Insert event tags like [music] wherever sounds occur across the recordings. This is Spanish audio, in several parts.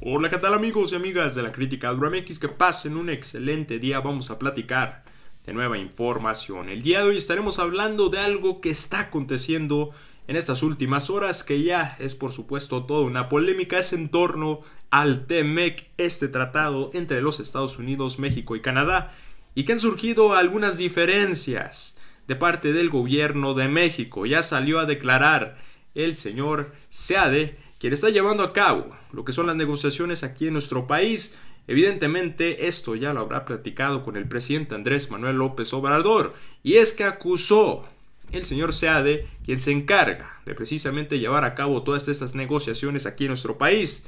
Hola, ¿qué tal amigos y amigas de la crítica MX? Que pasen un excelente día. Vamos a platicar de nueva información. El día de hoy estaremos hablando de algo que está aconteciendo en estas últimas horas, que ya es por supuesto toda una polémica, es en torno al TMEC este tratado entre los Estados Unidos, México y Canadá, y que han surgido algunas diferencias de parte del gobierno de México. Ya salió a declarar el señor Seade quien está llevando a cabo lo que son las negociaciones aquí en nuestro país. Evidentemente esto ya lo habrá platicado con el presidente Andrés Manuel López Obrador y es que acusó el señor Seade, quien se encarga de precisamente llevar a cabo todas estas negociaciones aquí en nuestro país,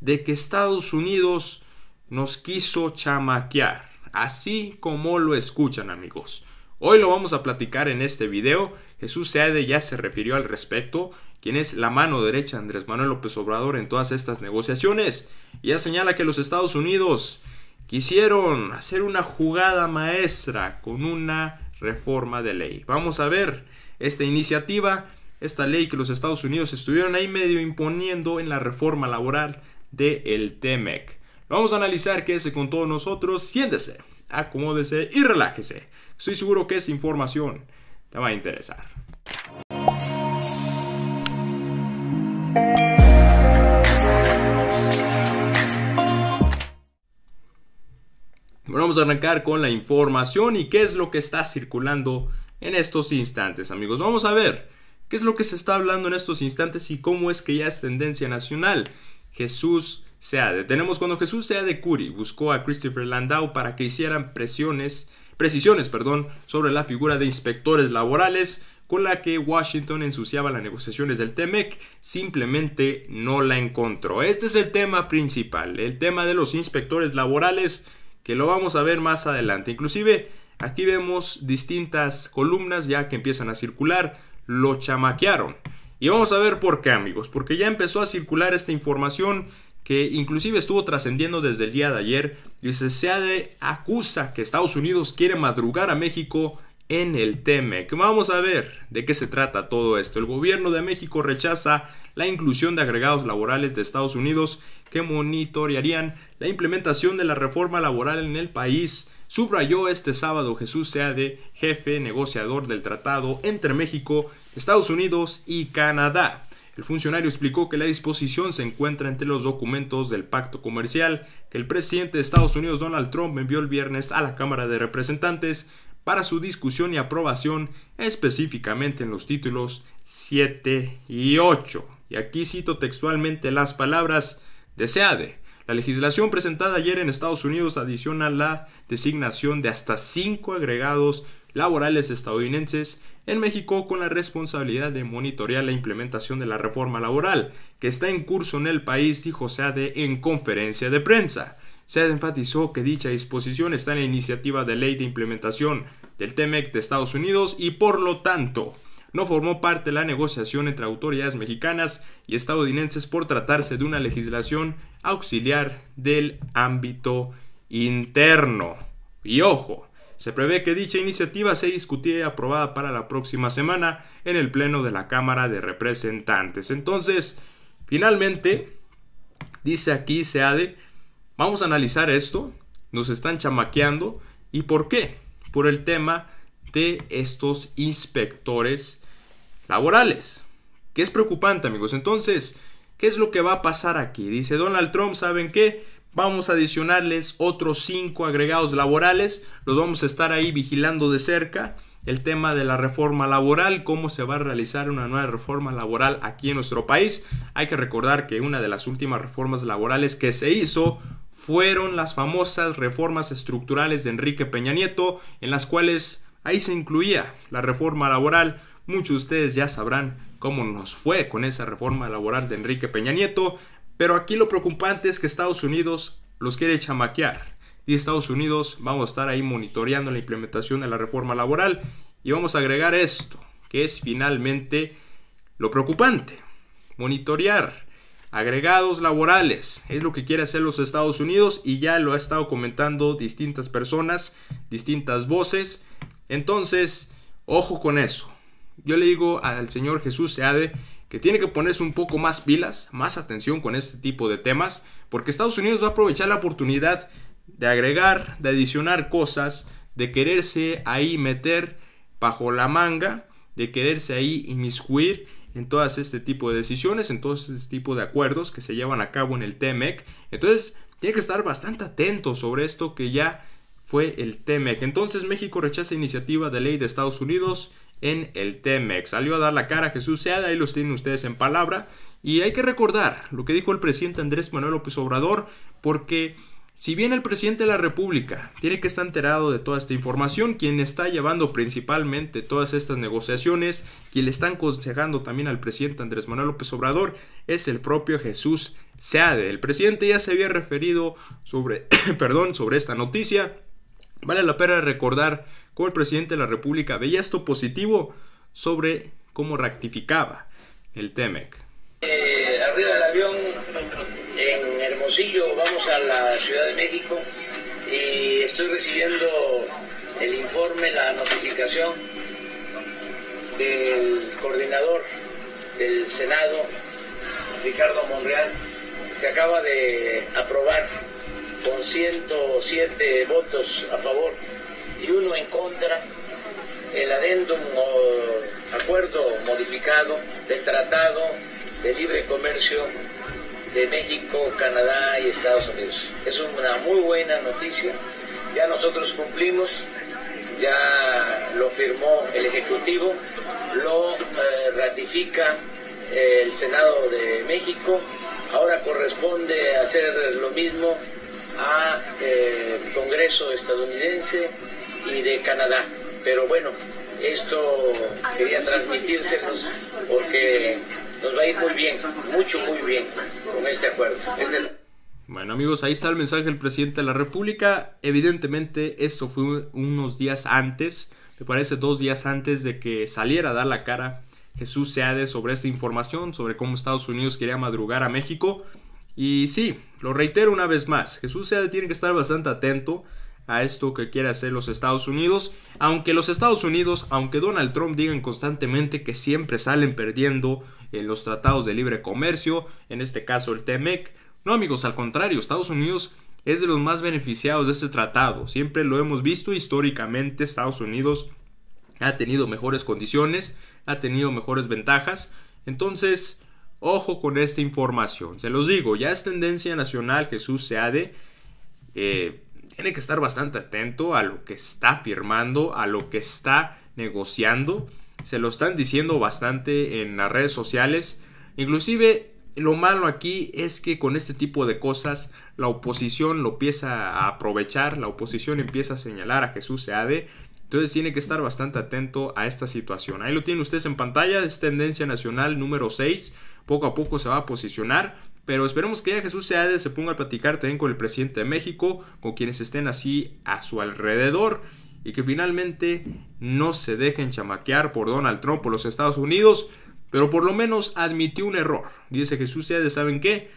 de que Estados Unidos nos quiso chamaquear, así como lo escuchan amigos. Hoy lo vamos a platicar en este video Jesús Seade ya se refirió al respecto, quien es la mano derecha Andrés Manuel López Obrador en todas estas negociaciones. Y Ya señala que los Estados Unidos quisieron hacer una jugada maestra con una reforma de ley. Vamos a ver esta iniciativa, esta ley que los Estados Unidos estuvieron ahí medio imponiendo en la reforma laboral del el TEMEC. Vamos a analizar qué se con todos nosotros. Siéntese, acomódese y relájese. Estoy seguro que es información te va a interesar. Bueno, vamos a arrancar con la información y qué es lo que está circulando en estos instantes, amigos. Vamos a ver qué es lo que se está hablando en estos instantes y cómo es que ya es tendencia nacional. Jesús de. Tenemos cuando Jesús de Curi buscó a Christopher Landau para que hicieran presiones precisiones perdón, sobre la figura de inspectores laborales con la que Washington ensuciaba las negociaciones del TEMEC, simplemente no la encontró. Este es el tema principal, el tema de los inspectores laborales, que lo vamos a ver más adelante. Inclusive aquí vemos distintas columnas ya que empiezan a circular, lo chamaquearon. Y vamos a ver por qué amigos, porque ya empezó a circular esta información que inclusive estuvo trascendiendo desde el día de ayer. Dice, SEADE acusa que Estados Unidos quiere madrugar a México en el TEMEC. Vamos a ver de qué se trata todo esto. El gobierno de México rechaza la inclusión de agregados laborales de Estados Unidos que monitorearían la implementación de la reforma laboral en el país. Subrayó este sábado Jesús Seade, jefe negociador del tratado entre México, Estados Unidos y Canadá. El funcionario explicó que la disposición se encuentra entre los documentos del pacto comercial que el presidente de Estados Unidos Donald Trump envió el viernes a la Cámara de Representantes para su discusión y aprobación específicamente en los títulos 7 y 8. Y aquí cito textualmente las palabras de La legislación presentada ayer en Estados Unidos adiciona la designación de hasta 5 agregados laborales estadounidenses en México con la responsabilidad de monitorear la implementación de la reforma laboral que está en curso en el país, dijo Seade en conferencia de prensa. Se enfatizó que dicha disposición está en la iniciativa de ley de implementación del TEMEC de Estados Unidos y por lo tanto no formó parte de la negociación entre autoridades mexicanas y estadounidenses por tratarse de una legislación auxiliar del ámbito interno. Y ojo, se prevé que dicha iniciativa se discutirá y aprobada para la próxima semana en el Pleno de la Cámara de Representantes. Entonces, finalmente, dice aquí SEADE, vamos a analizar esto, nos están chamaqueando, ¿y por qué? Por el tema de estos inspectores laborales, que es preocupante amigos. Entonces, ¿qué es lo que va a pasar aquí? Dice Donald Trump, ¿saben qué? Vamos a adicionarles otros 5 agregados laborales. Los vamos a estar ahí vigilando de cerca el tema de la reforma laboral, cómo se va a realizar una nueva reforma laboral aquí en nuestro país. Hay que recordar que una de las últimas reformas laborales que se hizo fueron las famosas reformas estructurales de Enrique Peña Nieto, en las cuales ahí se incluía la reforma laboral. Muchos de ustedes ya sabrán cómo nos fue con esa reforma laboral de Enrique Peña Nieto. Pero aquí lo preocupante es que Estados Unidos los quiere chamaquear. Y Estados Unidos vamos a estar ahí monitoreando la implementación de la reforma laboral. Y vamos a agregar esto, que es finalmente lo preocupante. Monitorear agregados laborales. Es lo que quiere hacer los Estados Unidos y ya lo ha estado comentando distintas personas, distintas voces. Entonces, ojo con eso. Yo le digo al señor Jesús Seade que tiene que ponerse un poco más pilas, más atención con este tipo de temas, porque Estados Unidos va a aprovechar la oportunidad de agregar, de adicionar cosas, de quererse ahí meter bajo la manga, de quererse ahí inmiscuir en todas este tipo de decisiones, en todo este tipo de acuerdos que se llevan a cabo en el TMEC. Entonces, tiene que estar bastante atento sobre esto que ya fue el TMEC. Entonces, México rechaza iniciativa de ley de Estados Unidos en el Temex. Salió a dar la cara a Jesús Seade, ahí los tienen ustedes en palabra. Y hay que recordar lo que dijo el presidente Andrés Manuel López Obrador, porque si bien el presidente de la República tiene que estar enterado de toda esta información, quien está llevando principalmente todas estas negociaciones, quien le está aconsejando también al presidente Andrés Manuel López Obrador, es el propio Jesús Seade. El presidente ya se había referido sobre, [coughs] perdón, sobre esta noticia Vale la pena recordar cómo el presidente de la República veía esto positivo sobre cómo rectificaba el TEMEC. Eh, arriba del avión en Hermosillo vamos a la Ciudad de México y estoy recibiendo el informe, la notificación del coordinador del Senado, Ricardo Monreal. Se acaba de aprobar con 107 votos a favor y uno en contra, el adendum o acuerdo modificado del Tratado de Libre Comercio de México, Canadá y Estados Unidos. Es una muy buena noticia. Ya nosotros cumplimos, ya lo firmó el Ejecutivo, lo eh, ratifica eh, el Senado de México. Ahora corresponde hacer lo mismo al eh, Congreso estadounidense y de Canadá. Pero bueno, esto quería transmitírselos porque nos va a ir muy bien, mucho, muy bien con este acuerdo. Este bueno amigos, ahí está el mensaje del presidente de la República. Evidentemente esto fue unos días antes, me parece dos días antes de que saliera a dar la cara Jesús Seade sobre esta información, sobre cómo Estados Unidos quería madrugar a México. Y sí, lo reitero una vez más, Jesús tiene que estar bastante atento a esto que quiere hacer los Estados Unidos, aunque los Estados Unidos, aunque Donald Trump digan constantemente que siempre salen perdiendo en los tratados de libre comercio, en este caso el TEMEC, no amigos, al contrario, Estados Unidos es de los más beneficiados de este tratado, siempre lo hemos visto históricamente, Estados Unidos ha tenido mejores condiciones, ha tenido mejores ventajas, entonces Ojo con esta información. Se los digo, ya es tendencia nacional. Jesús Seade de. Eh, tiene que estar bastante atento a lo que está firmando, a lo que está negociando. Se lo están diciendo bastante en las redes sociales. Inclusive lo malo aquí es que con este tipo de cosas la oposición lo empieza a aprovechar, la oposición empieza a señalar a Jesús de. Entonces tiene que estar bastante atento a esta situación. Ahí lo tienen ustedes en pantalla, es tendencia nacional número 6 poco a poco se va a posicionar. Pero esperemos que ya Jesús Seade se ponga a platicar también con el presidente de México, con quienes estén así a su alrededor y que finalmente no se dejen chamaquear por Donald Trump o los Estados Unidos, pero por lo menos admitió un error. Dice Jesús Seade, ¿saben qué?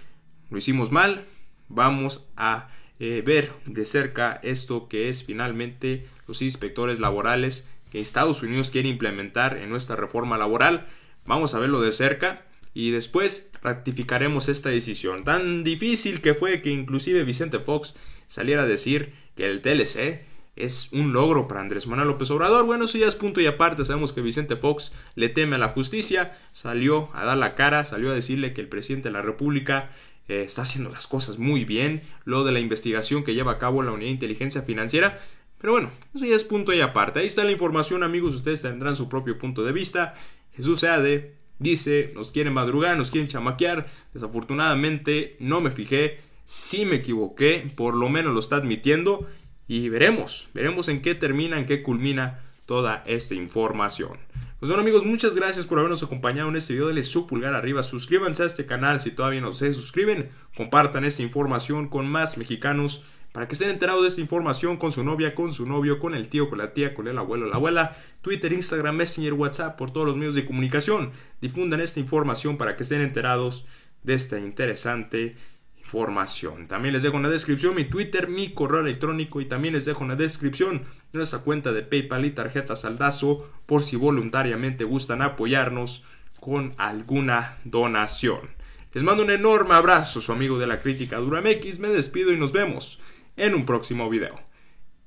Lo hicimos mal, vamos a eh, ver de cerca esto que es finalmente los inspectores laborales que Estados Unidos quiere implementar en nuestra reforma laboral. Vamos a verlo de cerca y después ratificaremos esta decisión. Tan difícil que fue que inclusive Vicente Fox saliera a decir que el TLC es un logro para Andrés Manuel López Obrador. Bueno, eso ya es punto y aparte. Sabemos que Vicente Fox le teme a la justicia, salió a dar la cara, salió a decirle que el presidente de la República eh, está haciendo las cosas muy bien, lo de la investigación que lleva a cabo la Unidad de Inteligencia Financiera. Pero bueno, eso ya es punto y aparte. Ahí está la información, amigos. Ustedes tendrán su propio punto de vista. Jesús de Dice, nos quieren madrugar, nos quieren chamaquear. Desafortunadamente no me fijé, si me equivoqué, por lo menos lo está admitiendo. Y veremos, veremos en qué termina, en qué culmina toda esta información. Pues bueno amigos, muchas gracias por habernos acompañado en este video. Denle su pulgar arriba, suscríbanse a este canal si todavía no se suscriben, compartan esta información con más mexicanos para que estén enterados de esta información con su novia, con su novio, con el tío, con la tía, con el abuelo, la abuela, Twitter, Instagram, Messenger, WhatsApp, por todos los medios de comunicación. Difundan esta información para que estén enterados de esta interesante información. También les dejo en la descripción mi Twitter, mi correo electrónico y también les dejo en la descripción nuestra cuenta de PayPal y tarjeta saldazo por si voluntariamente gustan apoyarnos con alguna donación. Les mando un enorme abrazo, su amigo de la crítica Duramex. Me despido y nos vemos en un próximo video.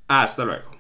Hasta luego.